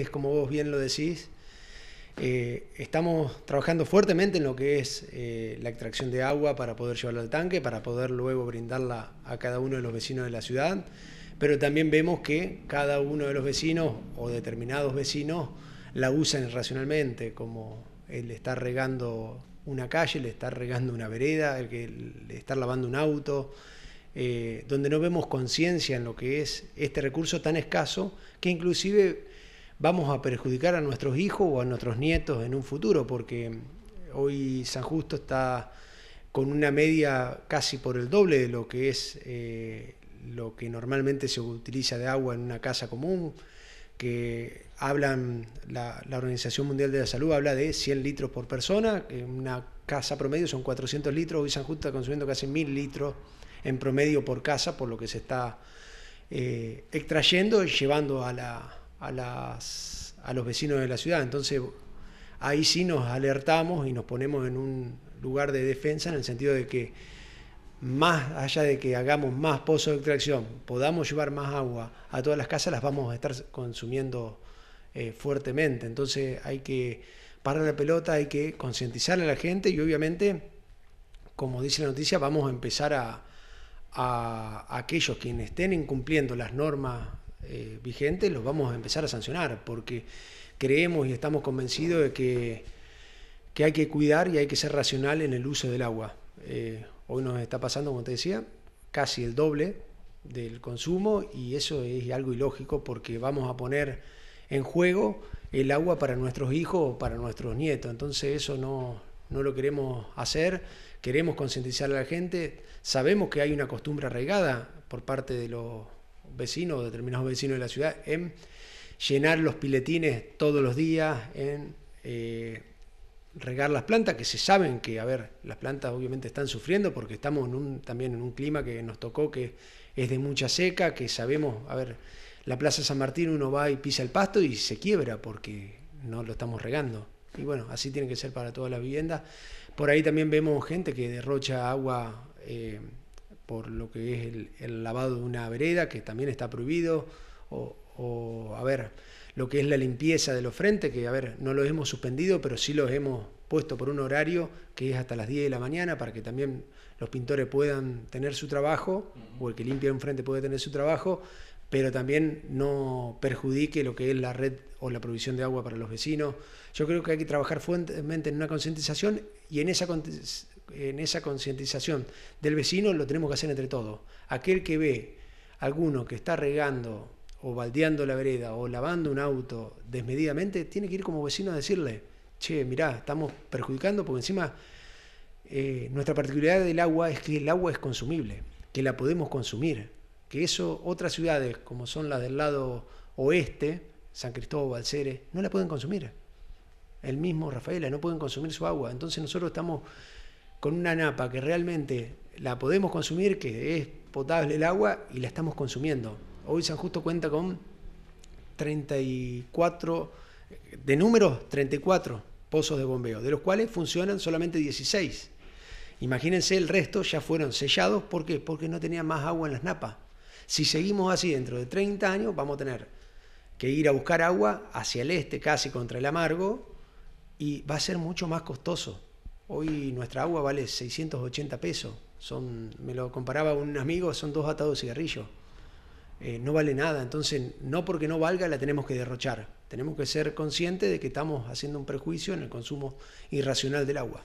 es, como vos bien lo decís, eh, estamos trabajando fuertemente en lo que es eh, la extracción de agua para poder llevarla al tanque, para poder luego brindarla a cada uno de los vecinos de la ciudad, pero también vemos que cada uno de los vecinos o determinados vecinos la usan irracionalmente, como el estar regando una calle, el estar regando una vereda, el, que, estar lavando un auto, eh, donde no vemos conciencia en lo que es este recurso tan escaso que inclusive vamos a perjudicar a nuestros hijos o a nuestros nietos en un futuro, porque hoy San Justo está con una media casi por el doble de lo que es eh, lo que normalmente se utiliza de agua en una casa común, que hablan, la, Organización Mundial de la Salud habla de 100 litros por persona, en una casa promedio son 400 litros, hoy San Justo está consumiendo casi 1000 litros en promedio por casa, por lo que se está eh, extrayendo y llevando a la, a, los vecinos de la ciudad. Entonces ahí sí nos alertamos y nos ponemos en un lugar de defensa en el sentido de que más allá de que hagamos más pozos de extracción, podamos llevar más agua a todas las casas, las vamos a estar consumiendo eh, fuertemente. Entonces hay que parar la pelota, hay que concientizar a la gente y obviamente, como dice la noticia, vamos a empezar a, a aquellos quienes estén incumpliendo las normas eh, vigentes, los vamos a empezar a sancionar, porque creemos y estamos convencidos de que, hay que cuidar y hay que ser racional en el uso del agua. Eh, hoy nos está pasando, como te decía, casi el doble del consumo y eso es algo ilógico porque vamos a poner en juego el agua para nuestros hijos o para nuestros nietos. Entonces eso no, no lo queremos hacer, queremos concientizar a la gente. Sabemos que hay una costumbre arraigada por parte de los vecinos, determinados vecinos de la ciudad, en llenar los piletines todos los días, en eh, regar las plantas, que se saben que, a ver, las plantas obviamente están sufriendo porque estamos también en un clima que nos tocó que es de mucha seca, que sabemos, a ver, la Plaza San Martín uno va y pisa el pasto y se quiebra porque no lo estamos regando. Y bueno, así tiene que ser para todas las viviendas. Por ahí también vemos gente que derrocha agua eh, por lo que es el, lavado de una vereda, que también está prohibido, o, a ver, lo que es la limpieza de los frentes, que a ver, no los hemos suspendido, pero sí los hemos puesto por un horario que es hasta las 10 de la mañana, para que también los pintores puedan tener su trabajo, o el que limpia un frente puede tener su trabajo, pero también no perjudique lo que es la red o la provisión de agua para los vecinos. Yo creo que hay que trabajar fuertemente en una concientización y en esa en esa concientización del vecino lo tenemos que hacer entre todos. Aquel que ve alguno que está regando o baldeando la vereda o lavando un auto desmedidamente, tiene que ir como vecino a decirle, che, mirá, estamos perjudicando porque encima eh, nuestra particularidad del agua es que el agua es consumible, que la podemos consumir, que eso otras ciudades como son las del lado oeste, San Cristóbal, Ceres, no la pueden consumir. El mismo Rafaela, no pueden consumir su agua. Entonces nosotros estamos con una napa que realmente la podemos consumir, que es potable el agua y la estamos consumiendo. Hoy San Justo cuenta con 34, de números 34 pozos de bombeo, de los cuales funcionan solamente 16. Imagínense, el resto ya fueron sellados, ¿por qué? Porque no tenía más agua en las napas. Si seguimos así dentro de 30 años, vamos a tener que ir a buscar agua hacia el este, casi contra el amargo, y va a ser mucho más costoso. Hoy nuestra agua vale 680 pesos. Son, me lo comparaba un amigo, son dos atados de cigarrillo. Eh, no vale nada, entonces no porque no valga la tenemos que derrochar. Tenemos que ser conscientes de que estamos haciendo un prejuicio en el consumo irracional del agua.